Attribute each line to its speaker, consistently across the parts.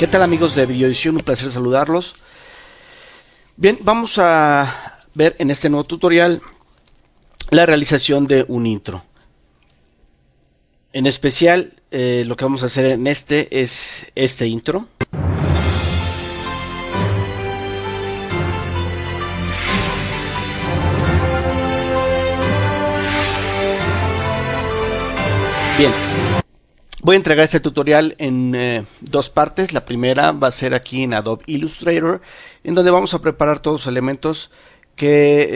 Speaker 1: ¿Qué tal amigos de Videoedición? Un placer saludarlos. Bien, vamos a ver en este nuevo tutorial la realización de un intro. En especial, eh, lo que vamos a hacer en este es este intro. Bien. Voy a entregar este tutorial en eh, dos partes. La primera va a ser aquí en Adobe Illustrator, en donde vamos a preparar todos los elementos que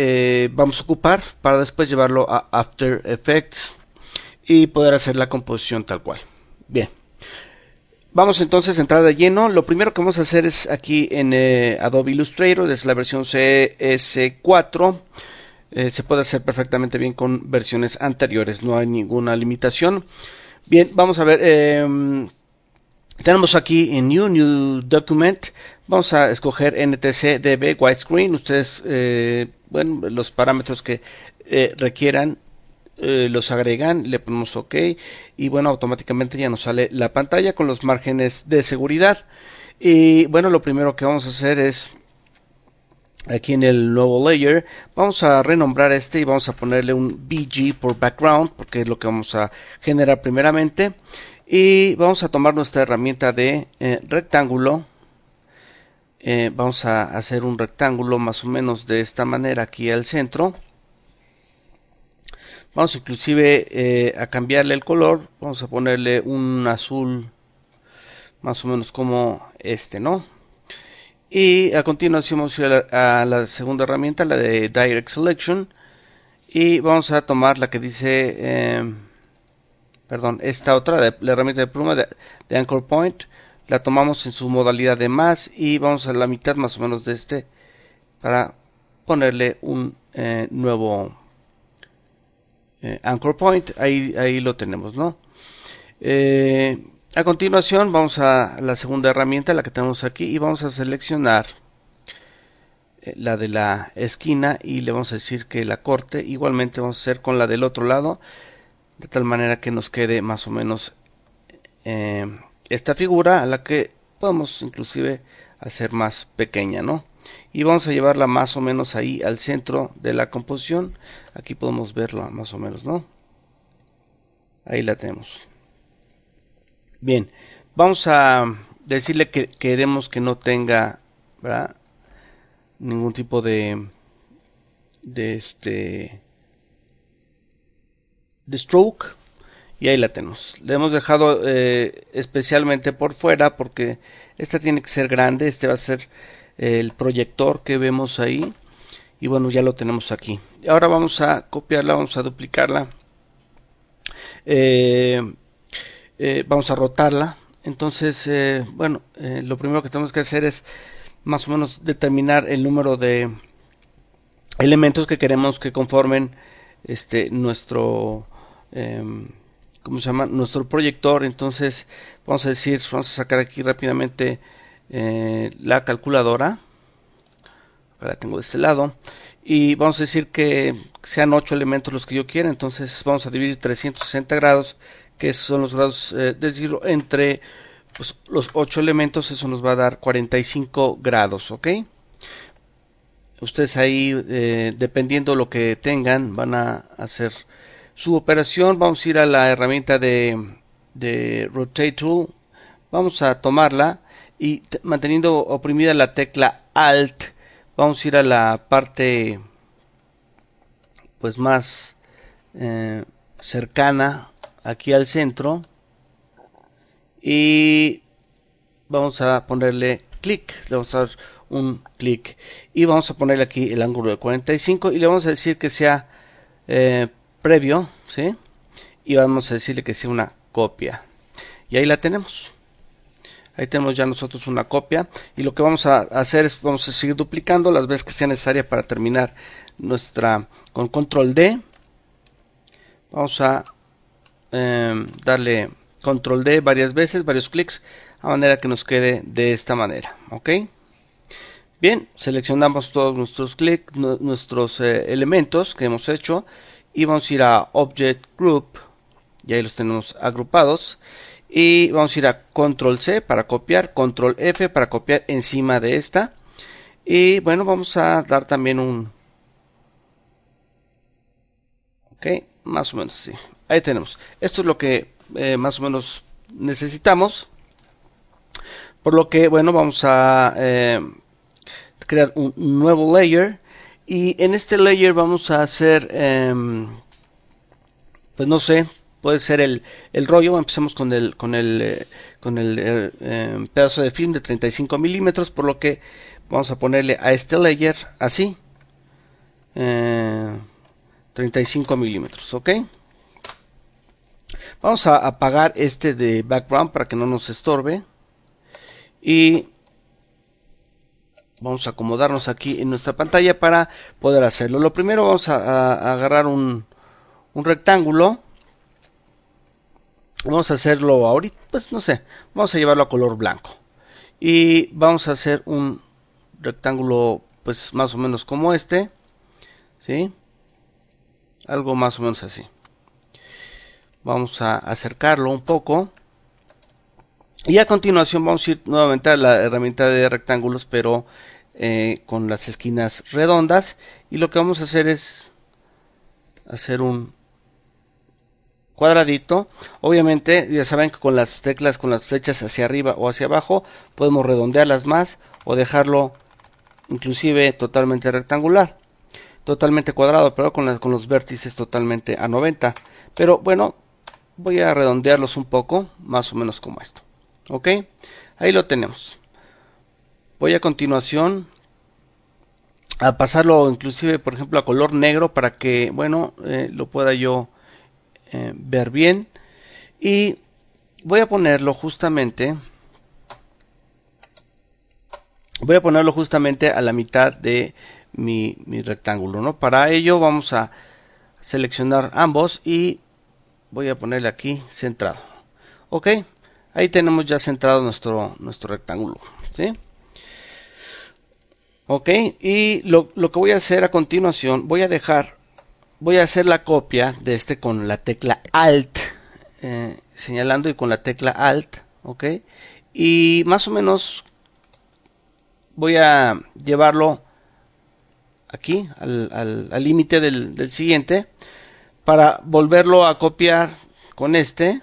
Speaker 1: eh, vamos a ocupar para después llevarlo a After Effects y poder hacer la composición tal cual. Bien, vamos entonces a entrar de lleno. Lo primero que vamos a hacer es aquí en eh, Adobe Illustrator, desde la versión CS4. se puede hacer perfectamente bien con versiones anteriores, no hay ninguna limitación. Bien, vamos a ver. Em, tenemos aquí en New New Document. Vamos a escoger NTCDB Widescreen. Ustedes, eh, bueno, los parámetros que eh, requieran eh, los agregan, le ponemos OK y bueno, automáticamente ya nos sale la pantalla con los márgenes de seguridad. Y bueno, lo primero que vamos a hacer es aquí en el nuevo layer vamos a renombrar este y vamos a ponerle un bg por background porque es lo que vamos a generar primeramente y vamos a tomar nuestra herramienta de eh, rectángulo eh, vamos a hacer un rectángulo más o menos de esta manera aquí al centro vamos inclusive eh, a cambiarle el color vamos a ponerle un azul más o menos como este no y a continuación vamos a ir a la, segunda herramienta, la de Direct Selection. Y vamos a tomar la que dice, em, perdón, esta otra, la, herramienta de pluma de, Anchor Point. La tomamos en su modalidad de más y vamos a la mitad más o menos de este para ponerle un eh, nuevo eh, Anchor Point. Ahí, ahí lo tenemos, ¿no? Eh, a continuación vamos a la segunda herramienta, la que tenemos aquí, y vamos a seleccionar eh, la de la esquina y le vamos a decir que la corte. Igualmente vamos a hacer con la del otro lado, de tal manera que nos quede más o menos eh, esta figura a la que podemos inclusive hacer más pequeña, ¿no? Y vamos a llevarla más o menos ahí al centro de la composición. Aquí podemos verla más o menos, ¿no? Ahí la tenemos. Bien, vamos a decirle que queremos que no tenga ningún tipo de de este de stroke y ahí la tenemos le hemos dejado eh, especialmente por fuera porque esta tiene que ser grande este va a ser eh, el proyector que vemos ahí y bueno ya lo tenemos aquí ahora vamos a copiarla vamos a duplicarla eh, eh, vamos a rotarla. Entonces, eh, bueno, eh, lo primero que tenemos que hacer es más o menos determinar el número de elementos que queremos que conformen este nuestro em, ¿cómo se llama? nuestro proyector. Entonces, vamos a decir, vamos a sacar aquí rápidamente la calculadora. Ahora tengo de este lado. Y vamos a decir que sean 8 elementos los que yo quiera. Entonces vamos a dividir 360 grados que son los grados decirlo eh, de giro entre pues, los ocho elementos, eso nos va a dar 45 grados, ¿ok? Ustedes ahí, eh, dependiendo lo que tengan, van a hacer su operación. Vamos a ir a la herramienta de, de Rotate Tool. Vamos a tomarla y manteniendo oprimida la tecla Alt, vamos a ir a la parte pues más eh, cercana aquí al centro y vamos a ponerle clic, le vamos a dar un clic y vamos a ponerle aquí el ángulo de 45 y le vamos a decir que sea eh, previo, ¿sí? Y vamos a decirle que sea una copia. Y ahí la tenemos. Ahí tenemos ya nosotros una copia y lo que vamos a hacer es vamos a seguir duplicando las veces que sea necesaria para terminar nuestra con control D. Vamos a Em, darle control D varias veces, varios clics, a manera que nos quede de esta manera. ¿Ok? Bien, seleccionamos todos nuestros clics, nuestros eh, elementos que hemos hecho y vamos a ir a Object Group y ahí los tenemos agrupados y vamos a ir a Control C para copiar, Control F para copiar encima de esta y bueno, vamos a dar también un... Ok, más o menos así, Ahí tenemos. Esto es lo que eh, más o menos necesitamos. Por lo que, bueno, vamos a eh, crear un nuevo layer. Y en este layer vamos a hacer, em, pues no sé, puede ser el, el rollo. Empecemos con el, con el, eh, con el em, pedazo de film de 35 milímetros. Por lo que vamos a ponerle a este layer así. 35 milímetros, ¿ok? Vamos a apagar este de background para que no nos estorbe. Y vamos a acomodarnos aquí en nuestra pantalla para poder hacerlo. Lo primero vamos a, agarrar un, un, rectángulo. Vamos a hacerlo ahorita, pues no sé, vamos a llevarlo a color blanco. Y vamos a hacer un rectángulo pues más o menos como este. ¿Sí? Algo más o menos así. Vamos a acercarlo un poco. Y a continuación vamos a ir nuevamente a la herramienta de rectángulos, pero eh, con las esquinas redondas. Y lo que vamos a hacer es hacer un cuadradito. Obviamente, ya saben que con las teclas, con las flechas hacia arriba o hacia abajo, podemos redondearlas más o dejarlo inclusive totalmente rectangular. Totalmente cuadrado, pero con, con los vértices totalmente a 90. Pero bueno, voy a redondearlos un poco, más o menos como esto. ¿Ok? Ahí lo tenemos. Voy a continuación a pasarlo inclusive, por ejemplo, a color negro para que, bueno, eh, lo pueda yo eh, ver bien. Y voy a ponerlo justamente... Voy a ponerlo justamente a la mitad de mi, mi rectángulo, ¿no? Para ello vamos a seleccionar ambos y voy a ponerle aquí centrado ok ahí tenemos ya centrado nuestro nuestro rectángulo ok y lo, que voy a hacer a continuación voy a dejar voy a hacer la copia de este con la tecla alt eh, señalando y con la tecla alt ok y más o menos voy a llevarlo aquí al límite del, del siguiente para volverlo a copiar con este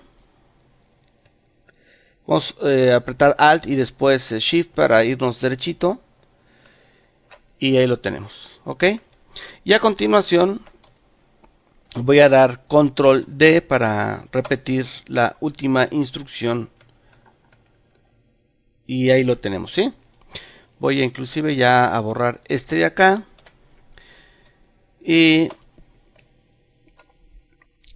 Speaker 1: vamos a eh, apretar alt y después eh, shift para irnos derechito y ahí lo tenemos ok y a continuación voy a dar control D para repetir la última instrucción y ahí lo tenemos ¿sí? voy a inclusive ya a borrar este de acá y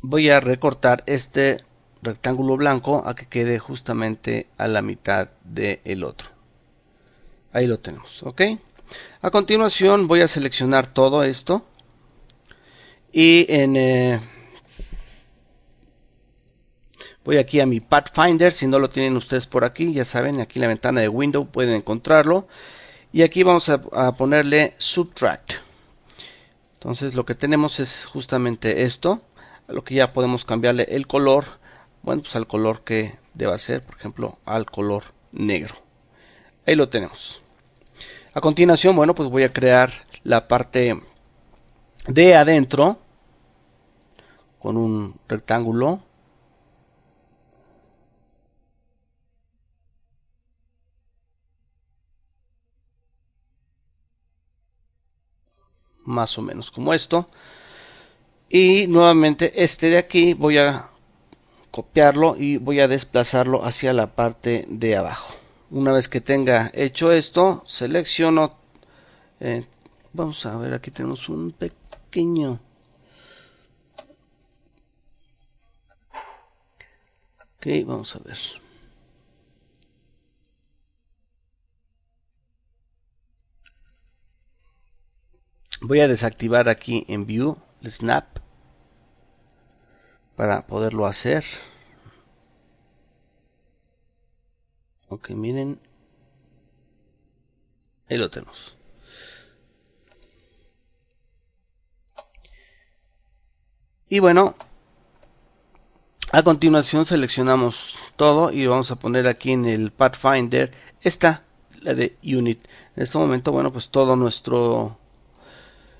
Speaker 1: voy a recortar este rectángulo blanco a que quede justamente a la mitad del otro ahí lo tenemos ok a continuación voy a seleccionar todo esto y en eh, voy aquí a mi Pathfinder si no lo tienen ustedes por aquí ya saben aquí en la ventana de Window pueden encontrarlo y aquí vamos a ponerle subtract entonces lo que tenemos es justamente esto a lo que ya podemos cambiarle el color bueno pues al color que deba ser por ejemplo al color negro ahí lo tenemos a continuación bueno pues voy a crear la parte de adentro con un rectángulo más o menos como esto y nuevamente este de aquí voy a copiarlo y voy a desplazarlo hacia la parte de abajo una vez que tenga hecho esto selecciono eh, vamos a ver aquí tenemos un pequeño ok vamos a ver voy a desactivar aquí en view snap para poderlo hacer. Ok, miren. Ahí lo tenemos. Y bueno, a continuación seleccionamos todo y vamos a poner aquí en el Pathfinder esta, la de Unit. En este momento, bueno, pues todo nuestro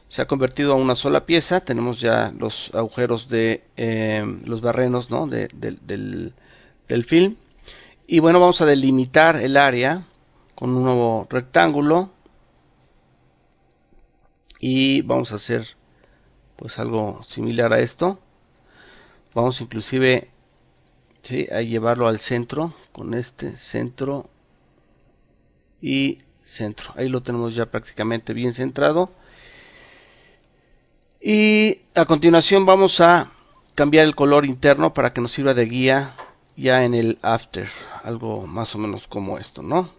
Speaker 1: se ha convertido a una sola pieza. Tenemos ya los agujeros de eh, los barrenos del, film. Y bueno, vamos a delimitar el área con un nuevo rectángulo. Y vamos a hacer pues algo similar a esto. Vamos inclusive a llevarlo al centro con este centro y centro. Ahí lo tenemos ya prácticamente bien centrado y a continuación vamos a cambiar el color interno para que nos sirva de guía ya en el after. Algo más o menos como esto, ¿no?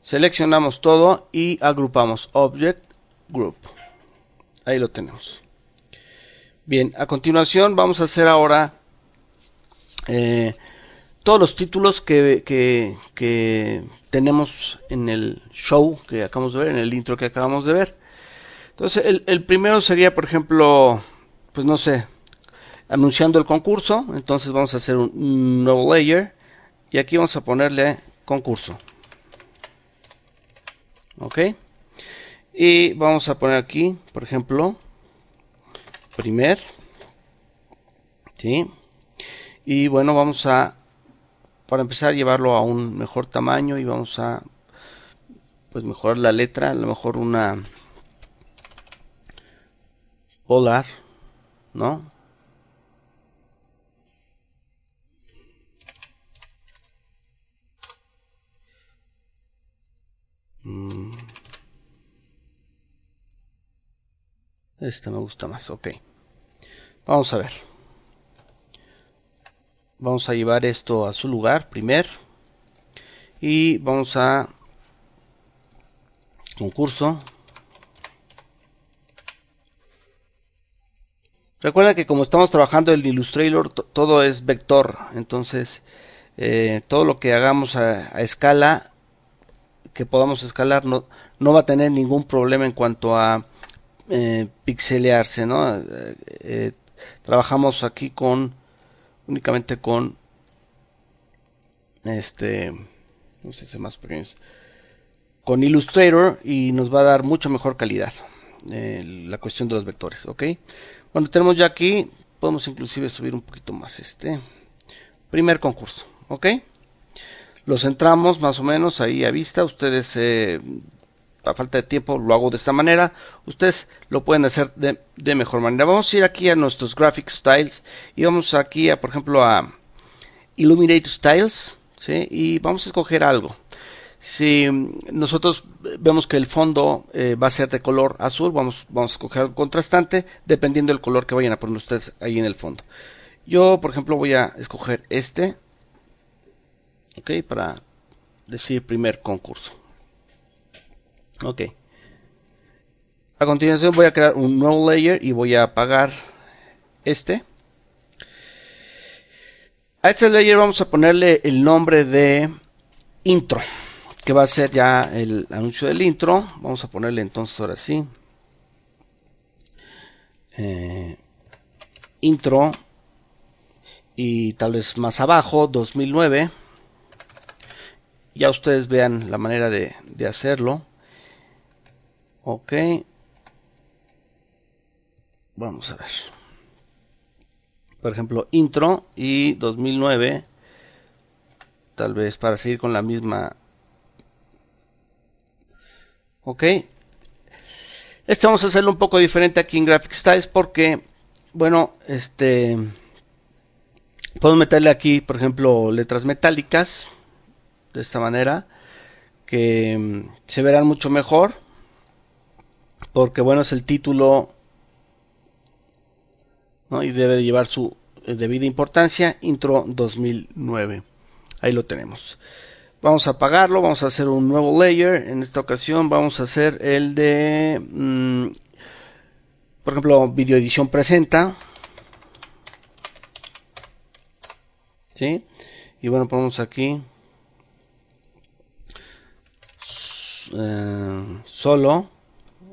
Speaker 1: Seleccionamos todo y agrupamos Object Group. Ahí lo tenemos. Bien, a continuación vamos a hacer ahora eh, todos los títulos que, tenemos en el show que acabamos de ver, en el intro que acabamos de ver. Entonces, el, primero sería, por ejemplo, pues no sé, anunciando el concurso. Entonces vamos a hacer un, nuevo layer y aquí vamos a ponerle concurso. Ok. Y vamos a poner aquí, por ejemplo, primer. ¿sí? Y bueno, vamos a, para empezar, llevarlo a un mejor tamaño y vamos a, pues mejorar la letra, a lo mejor una polar, ¿no? Mm. este me gusta más, ok. Vamos a ver. Vamos a llevar esto a su lugar primero. Y vamos a concurso. Recuerda que como estamos trabajando en Illustrator, todo es vector, entonces eh, todo lo que hagamos a, escala, que podamos escalar, no, no va a tener ningún problema en cuanto a eh, pixelearse, eh, trabajamos aquí con, únicamente con, este, con Illustrator y nos va a dar mucho mejor calidad la cuestión de los vectores, ¿ok? Bueno, tenemos ya aquí, podemos inclusive subir un poquito más este primer concurso, ¿ok? Los centramos más o menos ahí a vista, ustedes eh, a falta de tiempo lo hago de esta manera, ustedes lo pueden hacer de, mejor manera. Vamos a ir aquí a nuestros graphic styles y vamos aquí a, por ejemplo, a Illuminate Styles, ¿sí? Y vamos a escoger algo. Si nosotros vemos que el fondo eh, va a ser de color azul, vamos, vamos a escoger un contrastante dependiendo del color que vayan a poner ustedes ahí en el fondo. Yo, por ejemplo, voy a escoger este, ok, para decir primer concurso. Ok. A continuación voy a crear un nuevo layer y voy a apagar este. A este layer vamos a ponerle el nombre de intro que va a ser ya el anuncio del intro. Vamos a ponerle entonces ahora sí. Eh, intro. Y tal vez más abajo, 2009. Ya ustedes vean la manera de, de hacerlo. Ok. Vamos a ver. Por ejemplo, intro y 2009. Tal vez para seguir con la misma ok este vamos a hacerlo un poco diferente aquí en graphic styles porque bueno este puedo meterle aquí por ejemplo letras metálicas de esta manera que mm, se verán mucho mejor porque bueno es el título y debe llevar su eh, debida importancia intro 2009 ahí lo tenemos Vamos a apagarlo, vamos a hacer un nuevo layer. En esta ocasión vamos a hacer el de, mm, por ejemplo, video edición presenta. ¿Sí? Y bueno, ponemos aquí eh, solo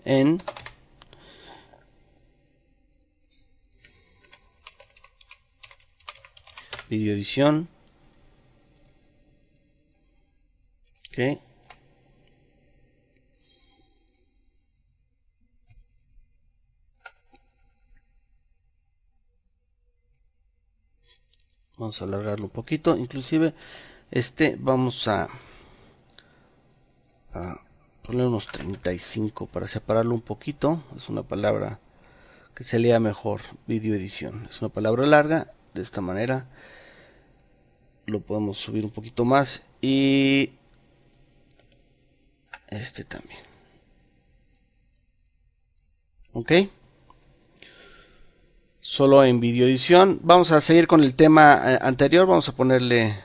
Speaker 1: en video edición Vamos a alargarlo un poquito. Inclusive este vamos a, poner unos 35 para separarlo un poquito. Es una palabra que se lea mejor. Video edición. Es una palabra larga. De esta manera lo podemos subir un poquito más. Y este también. Ok. Solo en video edición Vamos a seguir con el tema eh, anterior. Vamos a ponerle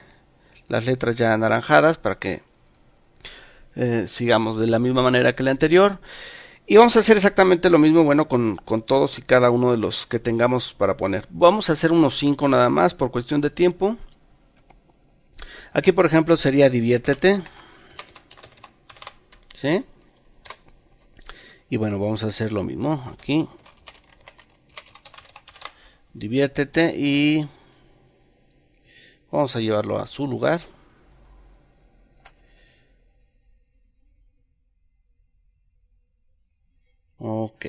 Speaker 1: las letras ya anaranjadas para que eh, sigamos de la misma manera que la anterior. Y vamos a hacer exactamente lo mismo, bueno, con, con, todos y cada uno de los que tengamos para poner. Vamos a hacer unos 5 nada más por cuestión de tiempo. Aquí, por ejemplo, sería diviértete. ¿sí? Y bueno, vamos a hacer lo mismo aquí. Diviértete y vamos a llevarlo a su lugar. Ok.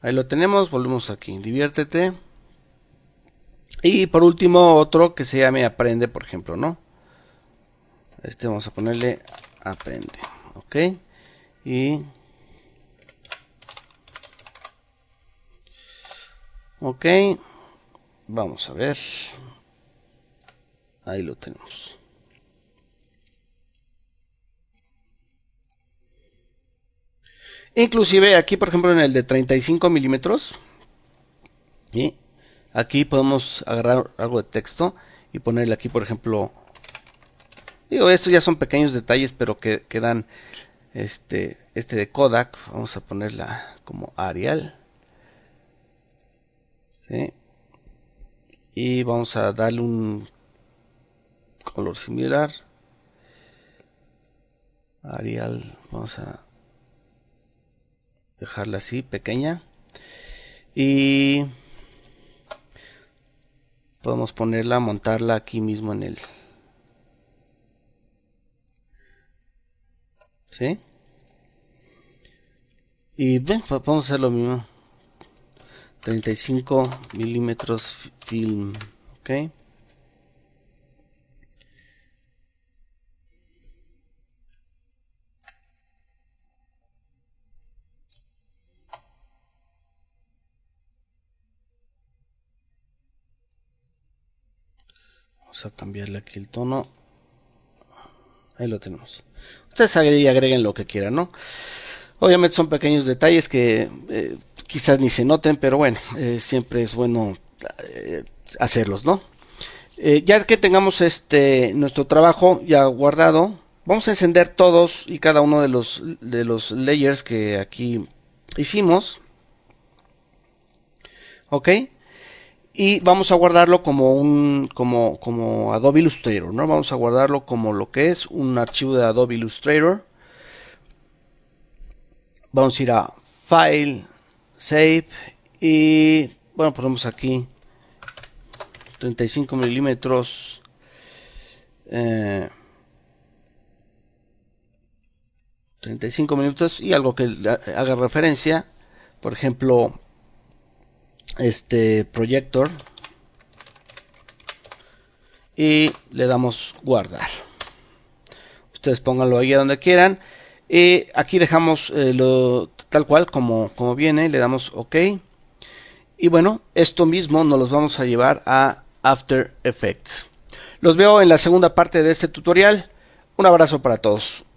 Speaker 1: Ahí lo tenemos, volvemos aquí, diviértete. Y por último otro que se llame aprende, por ejemplo, ¿no? este vamos a ponerle aprende ok y ok vamos a ver ahí lo tenemos inclusive aquí por ejemplo en el de 35 milímetros y aquí podemos agarrar algo de texto y ponerle aquí por ejemplo Digo, estos ya son pequeños detalles, pero que, quedan este, este de Kodak. Vamos a ponerla como Arial. Y vamos a darle un color similar. Arial, vamos a dejarla así, pequeña. Y podemos ponerla, montarla aquí mismo en el ¿Sí? Y ven, vamos a hacer lo mismo. 35 milímetros film. ¿Ok? Vamos a cambiarle aquí el tono. Ahí lo tenemos ustedes agreguen lo que quieran, ¿no? Obviamente son pequeños detalles que eh, quizás ni se noten, pero bueno, eh, siempre es bueno eh, hacerlos, ¿no? ya que tengamos este nuestro trabajo ya guardado, vamos a encender todos y cada uno de los de los layers que aquí hicimos. ¿Ok? y vamos a guardarlo como un como Adobe Illustrator, ¿no? Vamos a guardarlo como lo que es un archivo de Adobe Illustrator. Vamos a ir a File, Save y bueno, ponemos aquí 35 milímetros. 35 eh, minutos y algo que haga referencia, por ejemplo, este proyector y le damos guardar ustedes pónganlo ahí donde quieran y aquí dejamos eh, lo tal cual como, como viene le damos ok y bueno esto mismo nos los vamos a llevar a After Effects los veo en la segunda parte de este tutorial un abrazo para todos